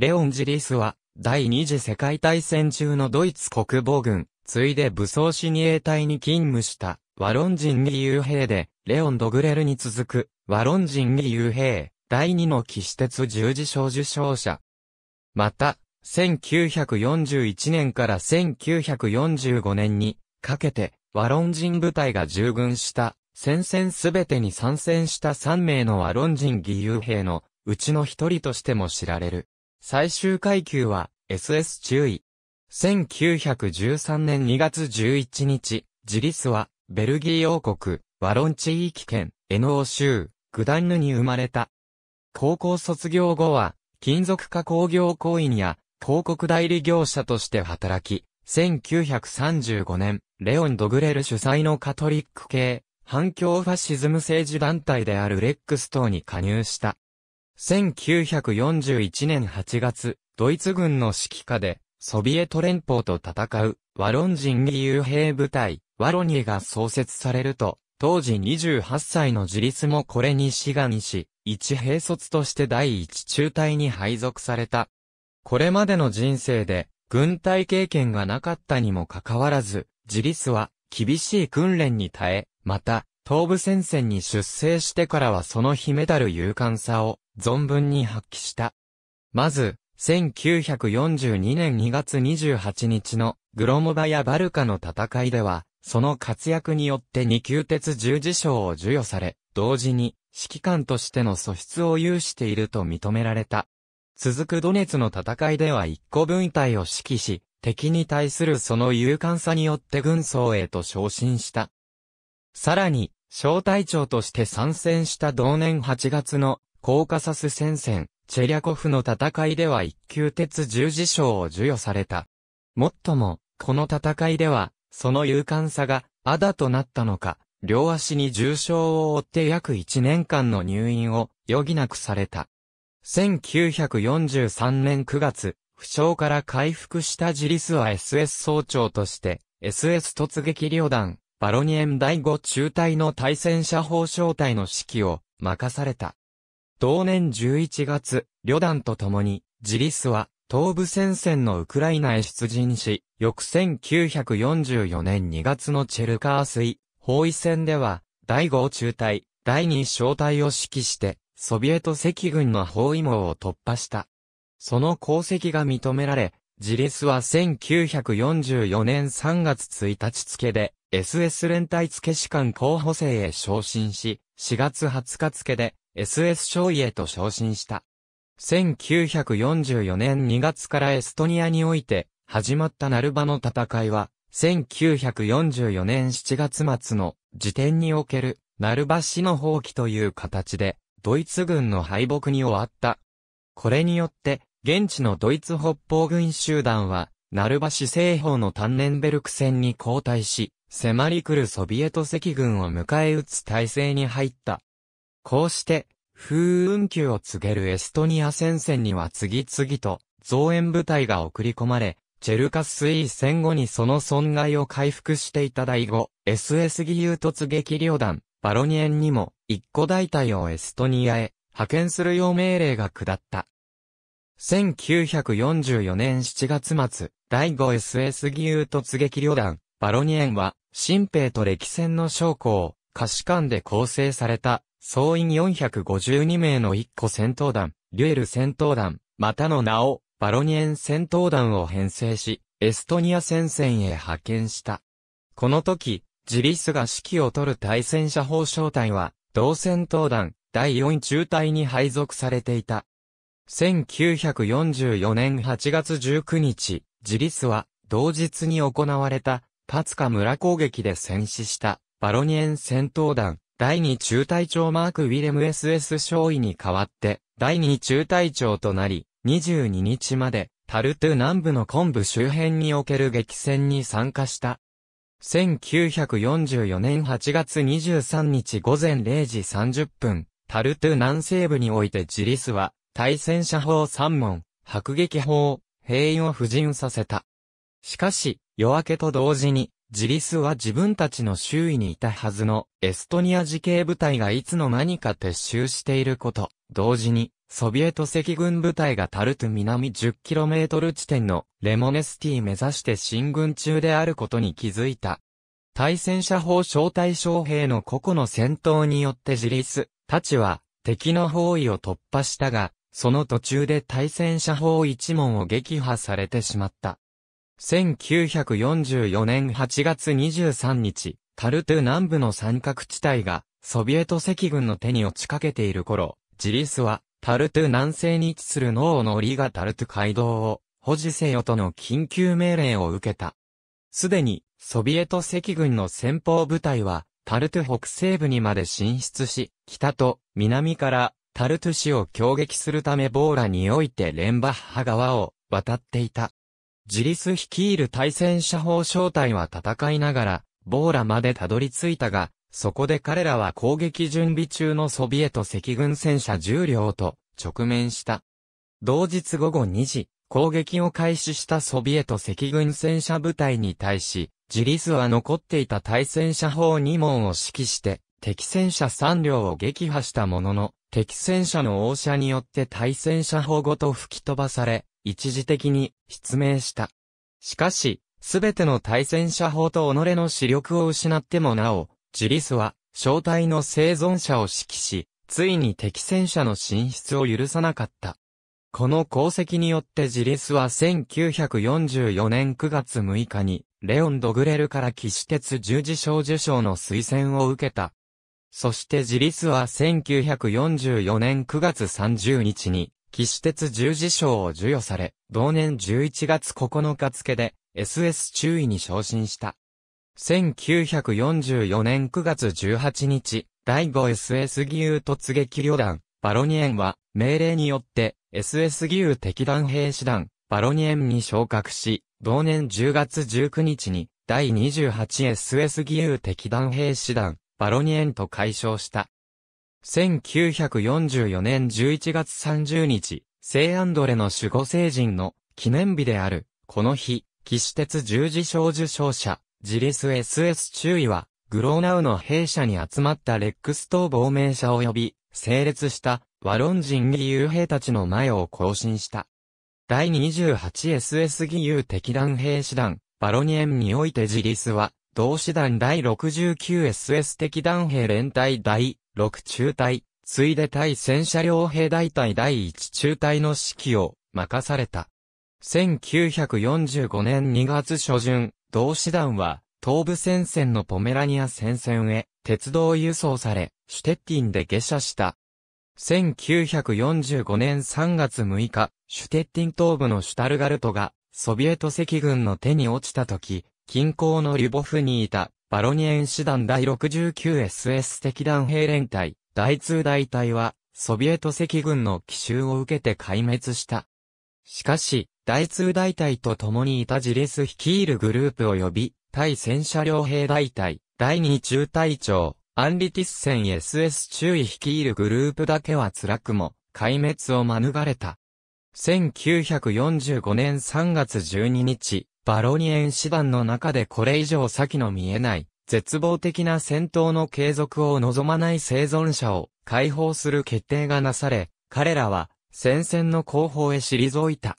レオン・ジリスは、第二次世界大戦中のドイツ国防軍、ついで武装に兵隊に勤務した、ワロン人義勇兵で、レオン・ドグレルに続く、ワロン人義勇兵、第二の騎士鉄十字章受章者。また、1941年から1945年に、かけて、ワロン人部隊が従軍した、戦線すべてに参戦した3名のワロン人義勇兵の、うちの一人としても知られる。最終階級は SS 注意。1913年2月11日、ジリスは、ベルギー王国、ワロンチ域圏、エノー州、グダンヌに生まれた。高校卒業後は、金属加工業行員や、広告代理業者として働き、1935年、レオン・ドグレル主催のカトリック系、反共ファシズム政治団体であるレックス等に加入した。1941年8月、ドイツ軍の指揮下で、ソビエト連邦と戦う、ワロン人義勇兵部隊、ワロニーが創設されると、当時28歳の自立もこれに志願し、一兵卒として第一中隊に配属された。これまでの人生で、軍隊経験がなかったにもかかわらず、自立は厳しい訓練に耐え、また、東部戦線に出征してからはその秘めたる勇敢さを存分に発揮した。まず、1942年2月28日のグロモバやバルカの戦いでは、その活躍によって二級鉄十字章を授与され、同時に指揮官としての素質を有していると認められた。続くドネツの戦いでは一個分隊を指揮し、敵に対するその勇敢さによって軍曹へと昇進した。さらに、小隊長として参戦した同年8月のコーカサス戦線、チェリャコフの戦いでは一級鉄十字章を授与された。もっとも、この戦いでは、その勇敢さが、あだとなったのか、両足に重傷を負って約1年間の入院を余儀なくされた。1943年9月、負傷から回復したジリスは SS 総長として、SS 突撃旅団、バロニエン第5中隊の対戦車砲小隊の指揮を任された。同年11月、旅団と共に、ジリスは、東部戦線のウクライナへ出陣し、翌1944年2月のチェルカースイ、包囲戦では、第5中隊、第2小隊を指揮して、ソビエト赤軍の包囲網を突破した。その功績が認められ、ジリスは1944年3月1日付で、SS 連隊付士官候補生へ昇進し、4月20日付で、SS 将尉へと昇進した。1944年2月からエストニアにおいて始まったナルバの戦いは、1944年7月末の時点におけるナルバ市の放棄という形で、ドイツ軍の敗北に終わった。これによって、現地のドイツ北方軍集団は、ナルバ市西方のタンネンベルク戦に交代し、迫り来るソビエト赤軍を迎え撃つ体制に入った。こうして、風雲級を告げるエストニア戦線には次々と増援部隊が送り込まれ、チェルカスー戦後にその損害を回復していた第5 SS 義勇突撃旅団、バロニエンにも一個大隊をエストニアへ派遣するよう命令が下った。1944年7月末、第 5SS 義勇突撃旅団、バロニエンは、新兵と歴戦の将校、可視官で構成された総員452名の1個戦闘団、デュエル戦闘団、またの名を、バロニエン戦闘団を編成し、エストニア戦線へ派遣した。この時、ジリスが指揮を取る対戦車砲小隊は、同戦闘団、第4中隊に配属されていた。1944年8月19日、ジリスは、同日に行われた、パツカ村攻撃で戦死した、バロニエン戦闘団、第2中隊長マーク・ウィレム SS 少尉に代わって、第2中隊長となり、22日まで、タルトゥ南部の昆布周辺における激戦に参加した。1944年8月23日午前0時30分、タルトゥ南西部においてジリスは、対戦車砲3門、迫撃砲、兵員を布陣させた。しかし、夜明けと同時に、ジリスは自分たちの周囲にいたはずのエストニア自警部隊がいつの間にか撤収していること、同時に、ソビエト赤軍部隊がタルト南 10km 地点のレモネスティ目指して進軍中であることに気づいた。対戦車砲招待将兵の個々の戦闘によって自立たちは敵の包囲を突破したが、その途中で対戦車砲一門を撃破されてしまった。1944年8月23日、タルトゥ南部の三角地帯が、ソビエト赤軍の手に落ちかけている頃、ジリスは、タルトゥ南西に位置するノーのリガタルトゥ街道を、保持せよとの緊急命令を受けた。すでに、ソビエト赤軍の先方部隊は、タルトゥ北西部にまで進出し、北と南からタルトゥ市を攻撃するためボーラにおいてレンバッハ川を渡っていた。ジリス率いる対戦者砲。正体は戦いながら、ボーラまでたどり着いたが、そこで彼らは攻撃準備中のソビエト赤軍戦車10両と直面した。同日午後2時、攻撃を開始したソビエト赤軍戦車部隊に対し、ジリスは残っていた対戦車砲2門を指揮して、敵戦車3両を撃破したものの、敵戦車の応射によって対戦車砲ごと吹き飛ばされ、一時的に失明した。しかし、すべての対戦者法と己の視力を失ってもなお、ジリスは、正体の生存者を指揮し、ついに敵戦者の進出を許さなかった。この功績によってジリスは1944年9月6日に、レオン・ドグレルから騎士鉄十字章受賞の推薦を受けた。そしてジリスは1944年9月30日に、騎士鉄十字章を授与され、同年11月9日付で SS 中尉に昇進した。1944年9月18日、第 5SS 義勇突撃旅団、バロニエンは、命令によって、SS 義勇敵団兵士団、バロニエンに昇格し、同年10月19日に、第 28SS 義勇敵団兵士団、バロニエンと解消した。1944年11月30日、聖アンドレの守護聖人の記念日である、この日、騎士鉄十字章受章者、ジリス SS 注意は、グローナウの兵舎に集まったレックスト亡命者及び、整列したワロン人義勇兵たちの前を行進した。第 28SS 義勇敵団兵士団、バロニエンにおいてジリスは、同士団第 69SS 敵団兵連隊第6中隊、ついで対戦車両兵大隊第1中隊の指揮を任された。1945年2月初旬、同師団は、東部戦線のポメラニア戦線へ、鉄道輸送され、シュテッティンで下車した。1945年3月6日、シュテッティン東部のシュタルガルトが、ソビエト赤軍の手に落ちた時、近郊のリュボフにいたバロニエン師団第 69SS 敵団兵連隊、第2大隊は、ソビエト赤軍の奇襲を受けて壊滅した。しかし、第2大隊と共にいたジリス率いるグループ及び、対戦車両兵大隊、第2中隊長、アンリティス戦 SS 中尉率いるグループだけは辛くも、壊滅を免れた。1945年3月12日、バロニエン師団の中でこれ以上先の見えない、絶望的な戦闘の継続を望まない生存者を解放する決定がなされ、彼らは戦線の後方へ退いた。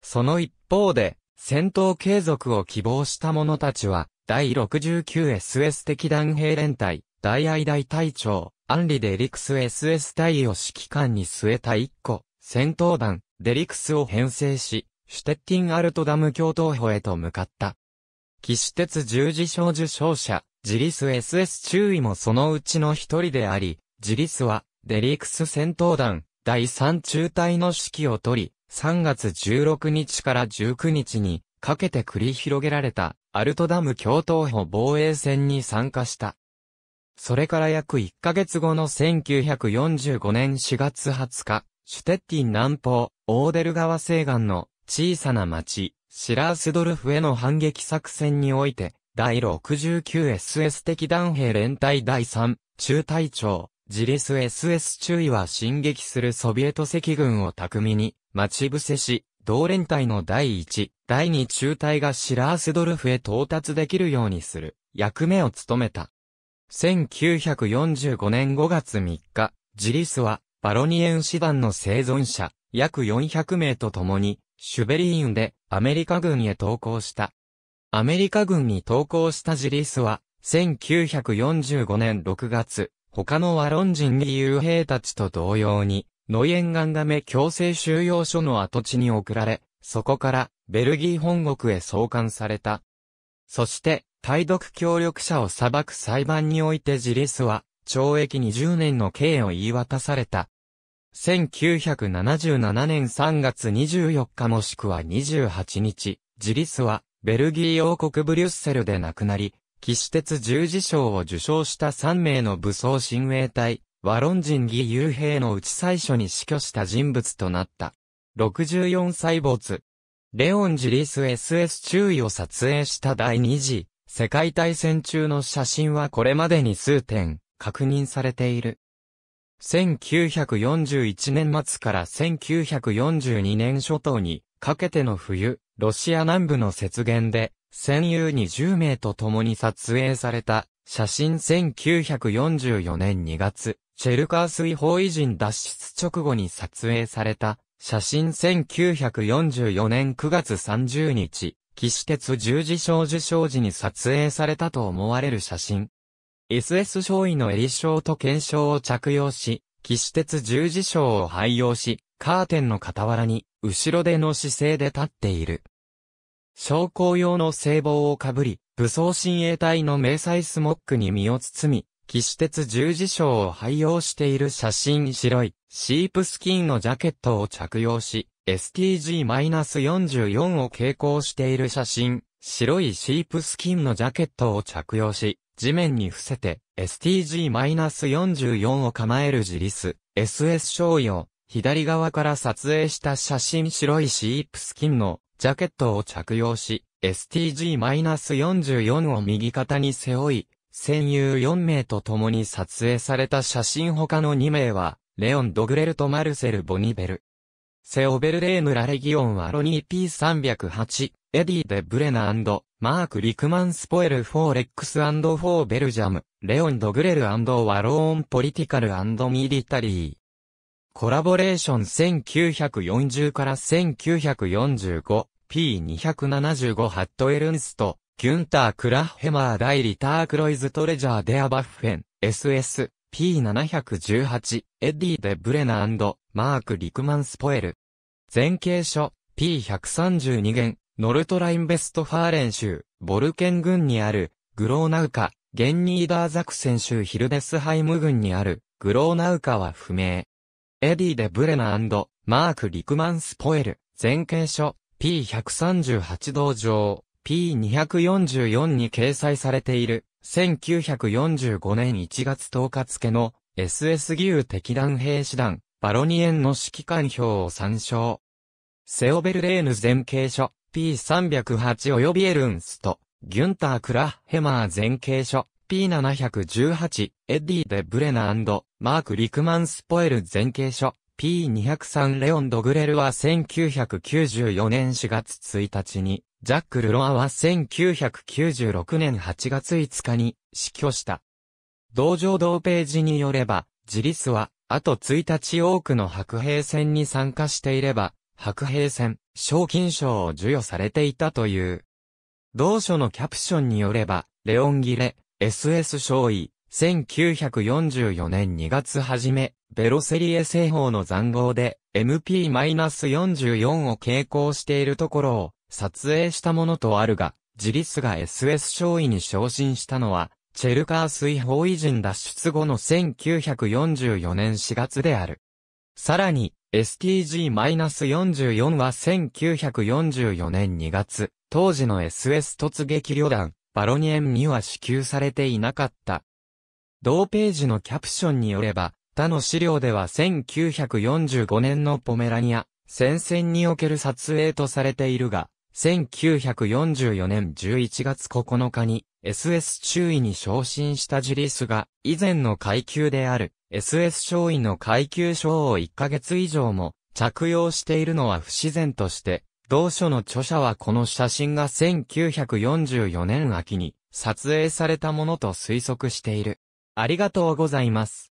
その一方で、戦闘継続を希望した者たちは、第 69SS 敵団兵連隊、大愛大隊長、アンリ・デリクス SS 隊を指揮官に据えた一個、戦闘団、デリクスを編成し、シュテッティンアルトダム教頭補へと向かった。騎士鉄十字章受章者、ジリス SS 中尉もそのうちの一人であり、ジリスは、デリクス戦闘団、第三中隊の指揮を取り、3月16日から19日に、かけて繰り広げられた、アルトダム共闘歩防衛戦に参加した。それから約1ヶ月後の1945年4月20日、シュテッティン南方、オーデル川西岸の小さな町、シラースドルフへの反撃作戦において、第 69SS 的弾兵連隊第3、中隊長、ジリス SS 注意は進撃するソビエト赤軍を巧みに、待ち伏せし、同連隊の第1、第2中隊がシラースドルフへ到達できるようにする、役目を務めた。1945年5月3日、ジリスは、バロニエン師団の生存者、約400名と共に、シュベリーンでアメリカ軍へ投降した。アメリカ軍に投降したジリスは、1945年6月、他のワロン人義勇兵たちと同様に、ノイエンガンガメ強制収容所の跡地に送られ、そこからベルギー本国へ送還された。そして、対独協力者を裁く裁判においてジリスは、懲役20年の刑を言い渡された。1977年3月24日もしくは28日、ジリスは、ベルギー王国ブリュッセルで亡くなり、騎士鉄十字章を受賞した3名の武装親衛隊、ワロン人義勇兵のうち最初に死去した人物となった。64歳没。レオン・ジリス SS 注意を撮影した第2次世界大戦中の写真はこれまでに数点確認されている。1941年末から1942年初頭にかけての冬、ロシア南部の雪原で、戦友20名と共に撮影された写真1944年2月、チェルカー水包維人脱出直後に撮影された写真1944年9月30日、騎士鉄十字章受章時に撮影されたと思われる写真。SS 少尉の襟章と剣章を着用し、騎士鉄十字章を廃用し、カーテンの傍らに、後ろでの姿勢で立っている。将校用の聖帽をかぶり、武装親衛隊の迷彩スモックに身を包み、騎士鉄十字章を廃用している写真白い、シープスキンのジャケットを着用し、STG-44 を携行している写真、白いシープスキンのジャケットを着用し s t g 4 4を傾向している写真白いシープスキンのジャケットを着用し地面に伏せて STG-44 を構えるジリス、SS 商用、左側から撮影した写真白いシープスキンのジャケットを着用し STG-44 を右肩に背負い戦友4名と共に撮影された写真他の2名はレオン・ドグレルとマルセル・ボニベル。セオベルレーヌ・ラレギオンはロニー P308、エディ・デ・ブレナマーク・リクマン・スポエル・フォー・レックス・フォー・ベルジャム、レオン・ドグレル・ワローン・ポリティカル・ミリタリー。コラボレーション1940から1945、P275 ハット・エルンスト、ギュンター・クラッヘマー・ダイ・リター・クロイズ・トレジャー・デア・バッフェン、SS、P718、エディ・デ・ブレナマーク・リクマン・スポエル。前継書、P132 弦、ノルトラインベストファーレン州、ボルケン郡にある、グローナウカ、ゲンニーダーザクセン州ヒルデスハイム郡にある、グローナウカは不明。エディ・デ・ブレナマーク・リクマンス・ポエル、前継書、P138 道場、P244 に掲載されている、1945年1月10日付の、SS 牛敵団兵士団、バロニエンの指揮官表を参照。セオベルレーヌ前継書、P308 及びエルンスト、ギュンター・クラッヘマー前継書、P718、エッディ・デ・ブレナマーク・リクマンスポエル前継書、P203 レオン・ドグレルは1994年4月1日に、ジャック・ルロアは1996年8月5日に死去した。同情同ページによれば、ジリスは、あと1日多くの白兵戦に参加していれば、白兵戦、賞金賞を授与されていたという。同書のキャプションによれば、レオンギレ、SS 少尉、1944年2月初め、ベロセリエ製法の残号で MP-44 を傾向しているところを撮影したものとあるが、ジリスが SS 少尉に昇進したのは、チェルカー水砲維陣脱出後の1944年4月である。さらに、STG-44 は1944年2月、当時の SS 突撃旅団、バロニエンには支給されていなかった。同ページのキャプションによれば、他の資料では1945年のポメラニア、戦線における撮影とされているが、1944年11月9日に SS 中尉に昇進したジリスが以前の階級である SS 少尉の階級章を1ヶ月以上も着用しているのは不自然として、同書の著者はこの写真が1944年秋に撮影されたものと推測している。ありがとうございます。